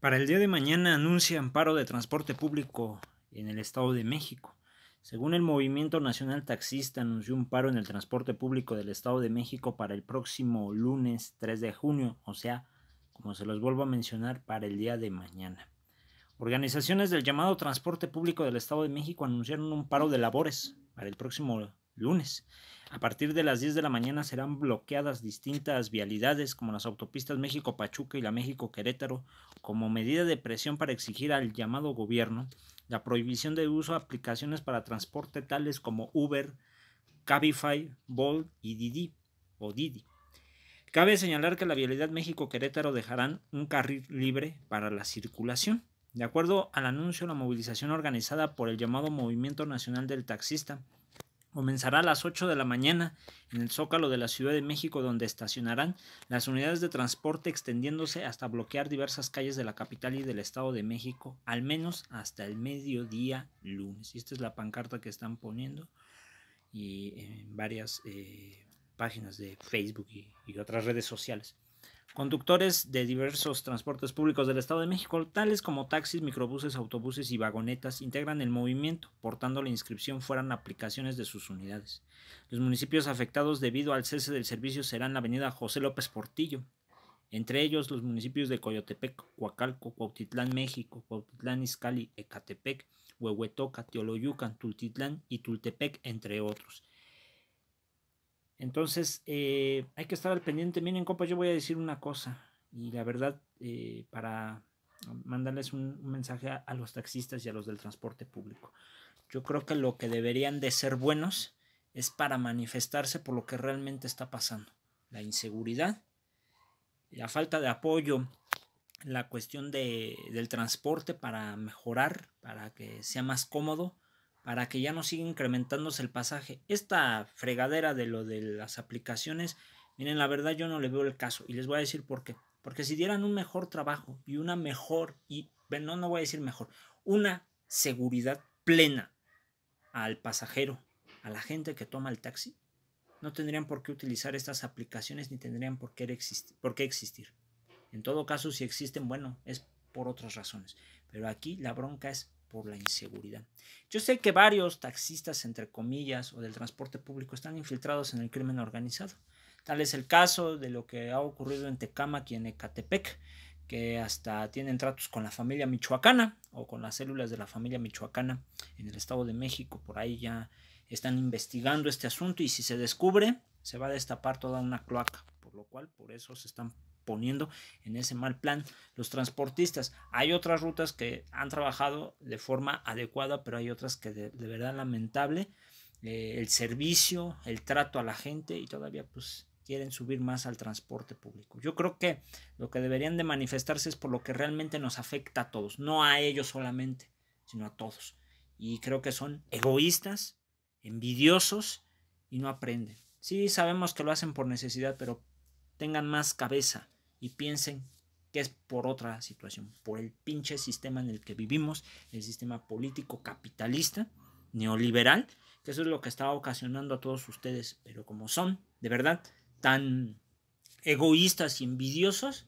Para el día de mañana anuncian paro de transporte público en el Estado de México. Según el Movimiento Nacional Taxista, anunció un paro en el transporte público del Estado de México para el próximo lunes 3 de junio, o sea, como se los vuelvo a mencionar, para el día de mañana. Organizaciones del llamado transporte público del Estado de México anunciaron un paro de labores para el próximo lunes. A partir de las 10 de la mañana serán bloqueadas distintas vialidades como las autopistas México-Pachuca y la México-Querétaro como medida de presión para exigir al llamado gobierno la prohibición de uso de aplicaciones para transporte tales como Uber, Cabify, Bolt y Didi o Didi. Cabe señalar que la vialidad México-Querétaro dejarán un carril libre para la circulación. De acuerdo al anuncio, la movilización organizada por el llamado Movimiento Nacional del Taxista Comenzará a las 8 de la mañana en el Zócalo de la Ciudad de México, donde estacionarán las unidades de transporte extendiéndose hasta bloquear diversas calles de la capital y del Estado de México, al menos hasta el mediodía lunes. Y esta es la pancarta que están poniendo y en varias eh, páginas de Facebook y otras redes sociales. Conductores de diversos transportes públicos del Estado de México, tales como taxis, microbuses, autobuses y vagonetas, integran el movimiento, portando la inscripción fuera fueran aplicaciones de sus unidades. Los municipios afectados debido al cese del servicio serán la avenida José López Portillo, entre ellos los municipios de Coyotepec, Coacalco, Cuautitlán, México, Cuautitlán, Izcali, Ecatepec, Huehuetoca, Teoloyucan, Tultitlán y Tultepec, entre otros. Entonces, eh, hay que estar al pendiente. Miren, compa, yo voy a decir una cosa. Y la verdad, eh, para mandarles un, mensaje a, los taxistas y a los del transporte público. Yo creo que lo que deberían de ser buenos es para manifestarse por lo que realmente está pasando. La inseguridad, la falta de apoyo, la cuestión de, del transporte para mejorar, para que sea más cómodo para que ya no siga incrementándose el pasaje. Esta fregadera de lo de las aplicaciones, miren, la verdad yo no le veo el caso y les voy a decir por qué. Porque si dieran un mejor trabajo y una mejor, y no, no voy a decir mejor, una seguridad plena al pasajero, a la gente que toma el taxi, no tendrían por qué utilizar estas aplicaciones ni tendrían por qué, existir, por qué existir. En todo caso, si existen, bueno, es por otras razones. Pero aquí la bronca es por la inseguridad. Yo sé que varios taxistas, entre comillas, o del transporte público están infiltrados en el crimen organizado. Tal es el caso de lo que ha ocurrido en Tecama y en Ecatepec, que hasta tienen tratos con la familia michoacana o con las células de la familia michoacana en el Estado de México. Por ahí ya están investigando este asunto y si se descubre, se va a destapar toda una cloaca, por lo cual por eso se están poniendo en ese mal plan los transportistas. Hay otras rutas que han trabajado de forma adecuada, pero hay otras que de, verdad lamentable. Eh, el servicio, el trato a la gente y todavía pues quieren subir más al transporte público. Yo creo que lo que deberían de manifestarse es por lo que realmente nos afecta a todos, no a ellos solamente, sino a todos. Y creo que son egoístas, envidiosos y no aprenden. Sí, sabemos que lo hacen por necesidad, pero tengan más cabeza y piensen que es por otra situación, por el pinche sistema en el que vivimos, el sistema político capitalista, neoliberal, que eso es lo que está ocasionando a todos ustedes, pero como son, de verdad, tan egoístas y envidiosos,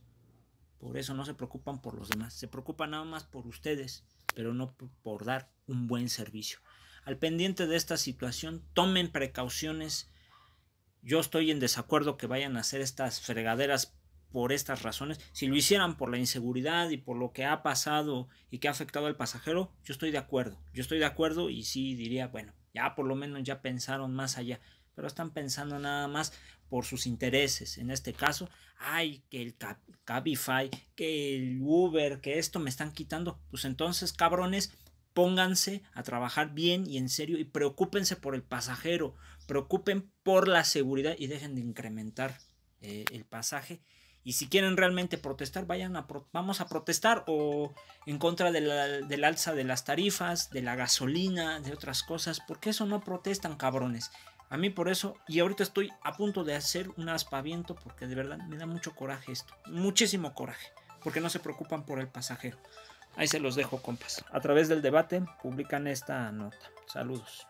por eso no se preocupan por los demás, se preocupan nada más por ustedes, pero no por dar un buen servicio. Al pendiente de esta situación, tomen precauciones yo estoy en desacuerdo que vayan a hacer estas fregaderas por estas razones. Si lo hicieran por la inseguridad y por lo que ha pasado y que ha afectado al pasajero, yo estoy de acuerdo. Yo estoy de acuerdo y sí diría, bueno, ya por lo menos ya pensaron más allá. Pero están pensando nada más por sus intereses. En este caso, ay, que el Cabify, que el Uber, que esto me están quitando. Pues entonces, cabrones, Pónganse a trabajar bien y en serio y preocúpense por el pasajero, preocupen por la seguridad y dejen de incrementar eh, el pasaje. Y si quieren realmente protestar, vayan a vamos a protestar o en contra del alza de las tarifas, de la gasolina, de otras cosas, porque eso no protestan, cabrones. A mí por eso, y ahorita estoy a punto de hacer un aspaviento porque de verdad me da mucho coraje esto, muchísimo coraje, porque no se preocupan por el pasajero. Ahí se los dejo, compas. A través del debate publican esta nota. Saludos.